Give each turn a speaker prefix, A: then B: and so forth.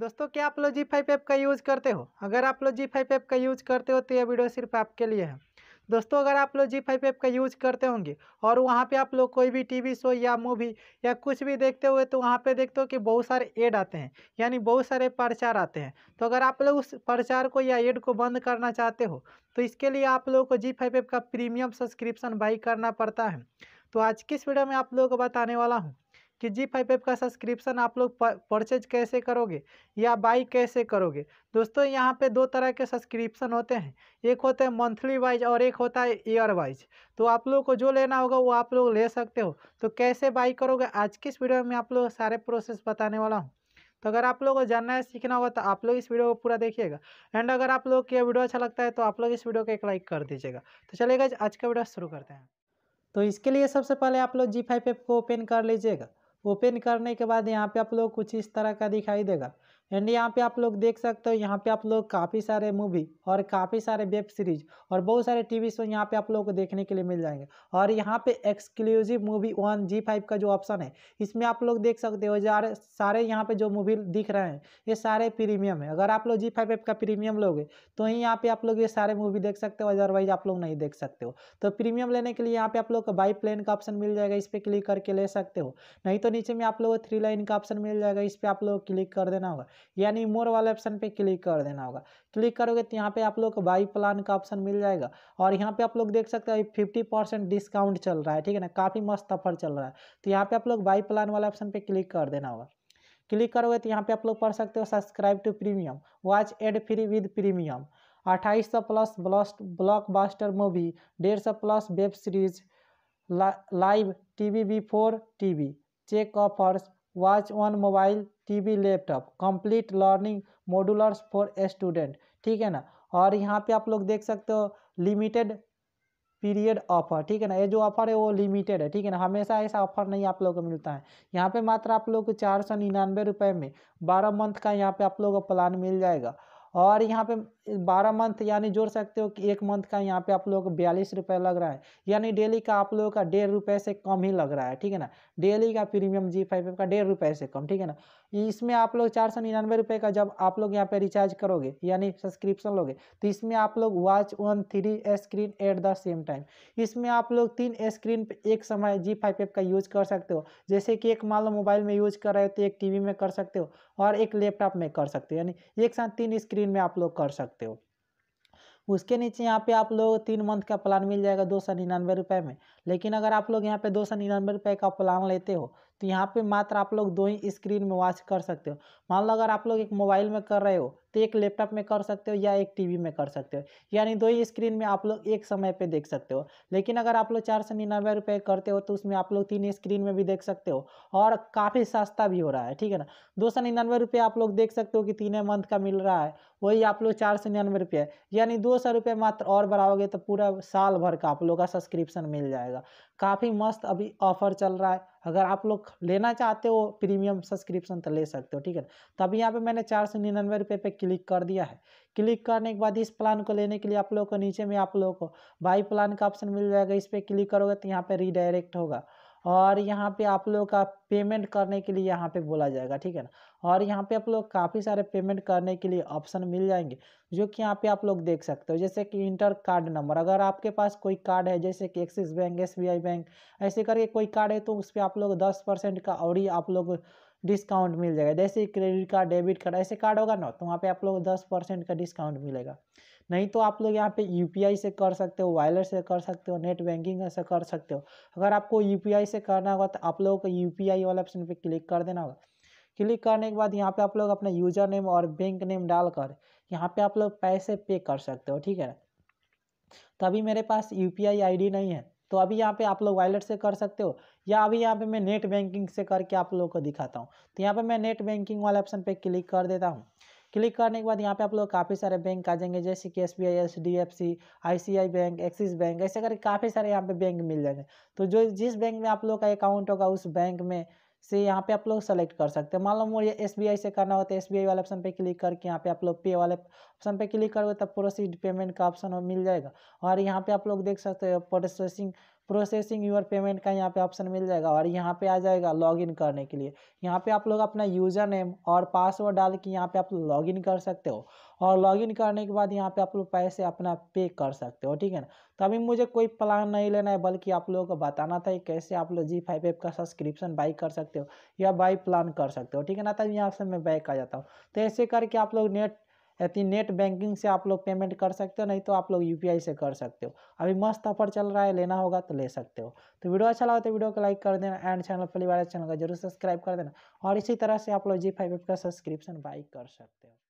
A: दोस्तों क्या आप लोग जी फाइव ऐप का यूज़ करते हो अगर आप लोग जी फाइव ऐप का यूज़ करते हो तो यह वीडियो सिर्फ आपके लिए है दोस्तों अगर आप लोग जी फाइव ऐप का यूज़ करते होंगे और वहाँ पे आप लोग कोई भी टीवी शो या मूवी या कुछ भी देखते हुए तो वहाँ पे देखते हो कि बहुत सारे एड आते हैं यानी बहुत सारे प्रचार आते हैं तो अगर आप लोग उस प्रचार को या एड को बंद करना चाहते हो तो इसके लिए आप लोगों को जी फाइव ऐप का प्रीमियम सब्सक्रिप्शन बाई करना पड़ता है तो आज की इस वीडियो में आप लोगों को बताने वाला हूँ कि जी फाइव ऐप का सब्सक्रिप्शन आप लोग परचेज कैसे करोगे या बाई कैसे करोगे दोस्तों यहाँ पे दो तरह के सब्सक्रिप्शन होते हैं एक होते हैं मंथली वाइज और एक होता है ईयर वाइज तो आप लोग को जो लेना होगा वो आप लोग ले सकते हो तो कैसे बाई करोगे आज की इस वीडियो में आप लोग सारे प्रोसेस बताने वाला हूँ तो अगर आप लोगों को जानना है सीखना होगा तो आप लोग इस वीडियो को पूरा देखिएगा एंड अगर आप लोग को यह वीडियो अच्छा लगता है तो आप लोग इस वीडियो को एक लाइक कर दीजिएगा तो चलेगा आज का वीडियो शुरू करते हैं तो इसके लिए सबसे पहले आप लोग जी फाइव ऐप को ओपन कर लीजिएगा ओपन करने के बाद यहाँ पे आप लोग कुछ इस तरह का दिखाई देगा एंड यहाँ पे आप लोग देख सकते हो यहाँ पे आप लोग काफ़ी सारे मूवी और काफ़ी सारे वेब सीरीज और बहुत सारे टीवी शो यहाँ पे आप लोगों को देखने के लिए मिल जाएंगे और यहाँ पे exclusive movie one Zee five का जो ऑप्शन है इसमें आप लोग देख सकते हो यार सारे यहाँ पे जो मूवी दिख रहे हैं ये सारे प्रीमियम है अगर आप लोग जी फाइव का प्रीमियम लोगे तो ही यहाँ पे आप लोग ये सारे मूवी देख सकते हो अदरवाइज आप लोग नहीं देख सकते हो तो प्रीमियम लेने के लिए यहाँ पे आप लोग को बाई प्लेन का ऑप्शन मिल जाएगा इस पर क्लिक करके ले सकते हो नहीं तो नीचे में आप लोग को थ्री लाइन का ऑप्शन मिल जाएगा इस पर आप लोग क्लिक कर देना होगा यानी मोर वाले ऑप्शन पे क्लिक कर देना होगा क्लिक करोगे तो यहाँ पे आप लोग बाई प्लान का ऑप्शन मिल जाएगा और यहाँ पे आप लोग देख सकते हैं फिफ्टी परसेंट डिस्काउंट चल रहा है ठीक है ना काफ़ी मस्त ऑफर चल रहा है तो यहाँ पे आप लोग बाई प्लान वाले ऑप्शन पे क्लिक कर देना होगा क्लिक करोगे तो यहाँ पे आप लोग पढ़ सकते हो subscribe to premium watch ad free with premium अट्ठाईस सौ प्लस ब्लॉस्ट बास्टर मूवी डेढ़ सौ plus web series live T V before T V check offers watch on mobile TV laptop complete learning modules for student ठीक है ना और यहाँ पे आप लोग देख सकते हो लिमिटेड पीरियड ऑफर ठीक है ना ये जो ऑफर है वो लिमिटेड है ठीक है ना हमेशा ऐसा ऑफर नहीं आप लोग को मिलता है यहाँ पे मात्र आप लोग को चार सौ निन्यानवे रुपये में बारह मंथ का यहाँ पे आप लोग को प्लान मिल जाएगा और यहाँ पे बारह मंथ यानी जोड़ सकते हो कि एक मंथ का यहाँ पे आप लोगों को बयालीस रुपये लग रहा है यानी डेली का आप लोगों का डेढ़ रुपये से कम ही लग रहा है ठीक है ना डेली का प्रीमियम जी फाइव का डेढ़ रुपये से कम ठीक है ना इसमें आप लोग चार सौ निन्यानवे रुपये का जब आप लोग यहाँ पे रिचार्ज करोगे यानी सब्सक्रिप्शन लोगे तो इसमें आप लोग watch one three screen at the same time इसमें आप लोग तीन स्क्रीन पे एक समय जी फाइव का यूज़ कर सकते हो जैसे कि एक मान लो मोबाइल में यूज़ कर रहे हो तो एक टीवी में कर सकते हो और एक लैपटॉप में कर सकते हो यानी एक साथ तीन स्क्रीन में आप लोग कर सकते हो उसके नीचे यहाँ पे आप लोग तीन मंथ का प्लान मिल जाएगा दो सौ निन्यानवे रुपये में लेकिन अगर आप लोग यहाँ पे दो सौ निन्यानवे रुपये का प्लान लेते हो तो यहाँ पे मात्र आप लोग दो ही स्क्रीन में वॉच कर सकते हो मान लो अगर आप लोग एक मोबाइल में कर रहे हो तो एक लैपटॉप में कर सकते हो या एक टीवी में कर सकते हो यानी दो ही स्क्रीन में आप लोग एक समय पे देख सकते हो लेकिन अगर आप लोग चार सौ निन्यानवे रुपये करते हो तो उसमें आप लोग तीन स्क्रीन में भी देख सकते हो और काफ़ी सस्ता भी हो रहा है ठीक है ना दो सौ निन्यानवे रुपये आप लोग देख सकते हो कि तीन मंथ का मिल रहा है वही आप लोग चार सौ निन्यानवे रुपये यानी दो सौ रुपये मात्र और बढ़ाओगे तो पूरा साल भर का आप लोग का सब्सक्रिप्शन मिल जाएगा काफ़ी मस्त अभी ऑफर चल रहा है अगर आप लोग लेना चाहते हो प्रीमियम सब्सक्रिप्शन तो ले सकते हो ठीक है तो अभी यहाँ पे मैंने चार सौ निन्यानवे रुपये पे क्लिक कर दिया है क्लिक करने के बाद इस प्लान को लेने के लिए आप लोगों को नीचे में आप लोगों को बाई प्लान का ऑप्शन मिल जाएगा इस पर क्लिक करोगे तो यहाँ पर रिडायरेक्ट होगा और यहाँ पे आप लोगों का पेमेंट करने के लिए यहाँ पे बोला जाएगा ठीक है ना और यहाँ पे आप लोग काफ़ी सारे पेमेंट करने के लिए ऑप्शन मिल जाएंगे जो कि यहाँ पे आप लोग देख सकते हो जैसे कि इंटर कार्ड नंबर अगर आपके पास कोई कार्ड है जैसे कि एक्सिस बैंक एस बैंक ऐसे करके कोई कार्ड है तो उस पर आप लोग दस परसेंट का और ही आप लोग डिस्काउंट मिल जाएगा जैसे क्रेडिट कार्ड डेबिट कार्ड ऐसे कार्ड होगा ना तो वहाँ पर आप लोग दस परसेंट का डिस्काउंट मिलेगा नहीं तो आप लोग यहाँ पे आई से कर सकते हो वायरलेस से कर सकते हो नेट बैंकिंग से कर सकते हो अगर आपको आई से करना होगा तो आप लोगों को आई वाले ऑप्शन पर क्लिक कर देना होगा क्लिक करने के बाद यहाँ पे आप लोग अपना यूजर नेम और बैंक नेम डालकर यहाँ पे आप लोग पैसे पे कर सकते हो ठीक है ना तो अभी मेरे पास यू पी नहीं है तो अभी यहाँ पे आप लोग वॉलेट से कर सकते हो या अभी यहाँ पे मैं नेट बैंकिंग से करके आप लोगों को दिखाता हूँ तो यहाँ पे मैं नेट बैंकिंग वाले ऑप्शन पे क्लिक कर देता हूँ क्लिक करने के बाद यहाँ पे आप लोग काफ़ी सारे बैंक आ जाएंगे जैसे कि S B I H D F C I C I bank Axis bank ऐसे करके काफ़ी सारे यहाँ पे बैंक मिल जाएंगे तो जो जिस बैंक में आप लोग का अकाउंट होगा उस बैंक में से यहाँ पे आप लोग सेलेक्ट कर सकते हैं मान लो मुझे एस से करना होता तो है एस वाले ऑप्शन पे क्लिक करके यहाँ पे आप लोग पे वाले ऑप्शन पे क्लिक करोगे तब प्रोसीड पेमेंट का ऑप्शन मिल जाएगा और यहाँ पे आप लोग देख सकते हो प्रोसेसिंग प्रोसेसिंग यूर पेमेंट का यहाँ पे ऑप्शन मिल जाएगा और यहाँ पे आ जाएगा लॉगिन करने के लिए यहाँ पे आप लोग अपना यूज़र नेम और पासवर्ड डाल के यहाँ पे आप लॉगिन कर सकते हो और लॉगिन करने के बाद यहाँ पे आप लोग पैसे अपना पे कर सकते हो ठीक है ना तो अभी मुझे कोई प्लान नहीं लेना है बल्कि आप लोगों को बताना था कि कैसे आप लोग जी फाइव एप का सब्सक्रिप्शन बाई कर सकते हो या बाई प्लान कर सकते हो ठीक है ना तभी यहाँ से मैं बैक आ जाता हूँ तो ऐसे करके आप लोग नेट यदि नेट बैंकिंग से आप लोग पेमेंट कर सकते हो नहीं तो आप लोग यूपीआई से कर सकते हो अभी मस्त ऑफर चल रहा है लेना होगा तो ले सकते हो तो वीडियो अच्छा लगा तो वीडियो को लाइक कर देना एंड चैनल पहली बार चैनल का जरूर सब्सक्राइब कर देना और इसी तरह से आप लोग जी फाइव का सब्सक्रिप्शन बाई कर सकते हो